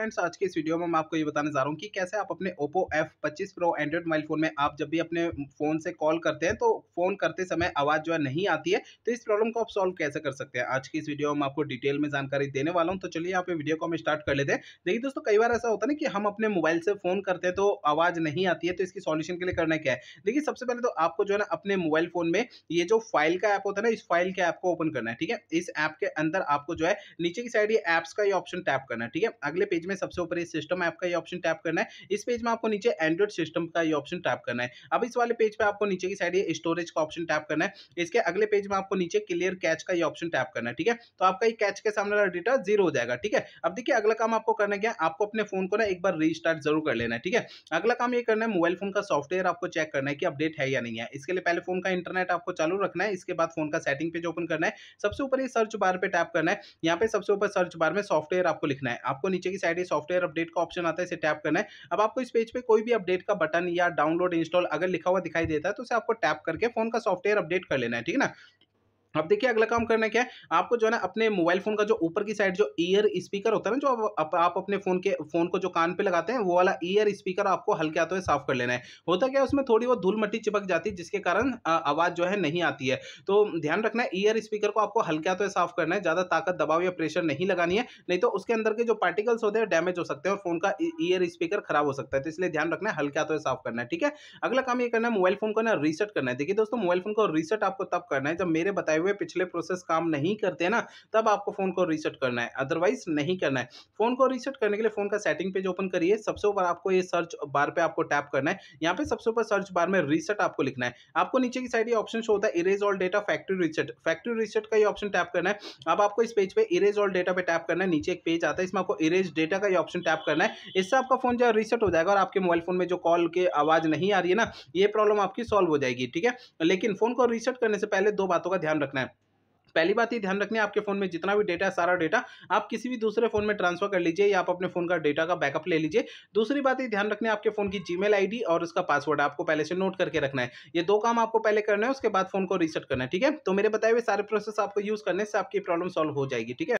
friends आज के इस वीडियो में मैं आपको ये बताने जा रहा हूँ कि कैसे आप अपने ओप्पो एफ पच्चीस प्रो एंड्रॉइड मोबाइल फोन में आप जब भी अपने फोन से कॉल करते हैं तो फोन करते समय आवाज़ जो है नहीं आती है तो इस प्रॉब्लम को आप सॉल्व कैसे कर सकते हैं आज की इस वीडियो में आपको डिटेल में जानकारी देने वाला हूँ तो चलिए आप वीडियो को हम स्टार्ट कर लेते हैं देखिए दोस्तों कई बार ऐसा होता है ना कि हम अपने मोबाइल से फोन करते हैं तो आवाज़ नहीं आती है तो इसकी सोल्यूशन के लिए करना क्या है देखिए सबसे पहले तो आपको जो है ना अपने मोबाइल फोन में ये जो फाइल का ऐप होता है ना इस फाइल के ऐप को ओपन करना है ठीक है इस ऐप के अंदर आपको जो है नीचे की साइड ये ऐप्स का ये ऑप्शन टैप करना है ठीक है अगले पेज में सबसे ऊपर सिस्टम ऐप का ये ऑप्शन टैप करना है इस पेज में आपको नीचे एंड्रॉइड सिस्टम का ये ऑप्शन टैप करना है अब इस वाले पेज पे आपको नीचे की साइड स्टोरेज का ऑप्शन टैप करना है इसके अगले पेज में आपको नीचे क्लियर कैच का ये ऑप्शन टैप करना है ठीक है तो आपका ये कैच के सामने वाला डेटा जीरो हो जाएगा ठीक है अब देखिए अगला काम आपको करना क्या आपको अपने फोन को ना एक बार रिस्टार्ट जरूर कर लेना है ठीक है अगला काम ये करना है मोबाइल फोन का सॉफ्टवेयर आपको चेक करना है कि अपडेट है या नहीं है इसके लिए पहले फोन का इंटरनेट आपको चालू रखना है इसके बाद फोन का सेटिंग पेज ओपन करना है सबसे ऊपर ये सर्च बार पे टैप करना है यहाँ पे सबसे ऊपर सर्च बार में सॉफ्टवेयर आपको लिखना है आपको नीचे की साइड ये सॉफ्टवेयर अपडेट का ऑप्शन आता है इसे टैप करना है अब आपको इस पेज पे कोई भी अपडेट का बटन या डाउनलोड इंस्टॉल अगर लिखा हुआ दिखाई देता है तो उसे आपको टैप करके फोन का सॉफ्टवेयर अपडेट कर लेना है ठीक है ना अब देखिए अगला काम करना क्या है आपको जो है ना अपने मोबाइल फोन का जो ऊपर की साइड जो ईयर स्पीकर होता है ना जो आप, आप अपने फोन के फोन को जो कान पे लगाते हैं वो वाला ईयर स्पीकर आपको हल्के हाथों से साफ कर लेना है होता क्या है उसमें थोड़ी वो धूल मट्टी चिपक जाती है जिसके कारण आवाज़ जो है नहीं आती है तो ध्यान रखना है ईयर स्पीकर को आपको हल्के हाथों से साफ करना है ज़्यादा ताकत दबाव या प्रेशर नहीं लगानी है नहीं तो उसके अंदर के जो पार्टिकल्स होते हैं डैमेज हो सकते हैं और फोन का ईयर e, स्पीकर खराब हो सकता है तो इसलिए ध्यान रखना है हल्के हाथों से साफ करना है ठीक है अगला काम ये करना है मोबाइल फोन को ना रीसेट करना है देखिए दोस्तों मोबाइल फोन को रीसेट आपको तब करना है जब मेरे बताए हुए पिछले प्रोसेस काम नहीं करते हैं ना तब आपको फ़ोन को रीसेट करना है अदरवाइज नहीं करना है फ़ोन को रीसेट करने के लिए फ़ोन का सेटिंग पेज ओपन करिए सबसे ऊपर आपको ये सर्च बार पे आपको टैप करना है यहाँ पे सबसे ऊपर सर्च बार में रीसेट आपको लिखना है आपको नीचे की साइड ये ऑप्शन शो होता है erase all data factory reset factory reset का ये ऑप्शन टैप करना है अब आपको इस पेज पे इरेज ऑल डेटा पे टैप करना है नीचे एक पेज आता है इसमें आपको इरेज डेटा का ये ऑप्शन टैप करना है इससे आपका फोन जो रीसेट हो जाएगा और आपके मोबाइल फोन में जो कॉल की आवाज़ नहीं आ रही है ना ये प्रॉब्लम आपकी सॉल्व हो जाएगी ठीक है लेकिन फोन को रीसेट करने से पहले दो बातों का ध्यान रखना रखना है पहली बात ही ध्यान रखनी है आपके फोन में जितना भी डेटा है सारा डेटा आप किसी भी दूसरे फोन में ट्रांसफर कर लीजिए या आप अपने फोन का डेटा का बैकअप ले लीजिए दूसरी बात ही ध्यान रखनी है आपके फोन की जीमेल मेल और उसका पासवर्ड आपको पहले से नोट करके रखना है ये दो काम आपको पहले करना है उसके बाद फोन को रीसेट करना है ठीक है तो मेरे बताए हुए सारे प्रोसेस आपको यूज करने से आपकी प्रॉब्लम सॉल्व हो जाएगी ठीक है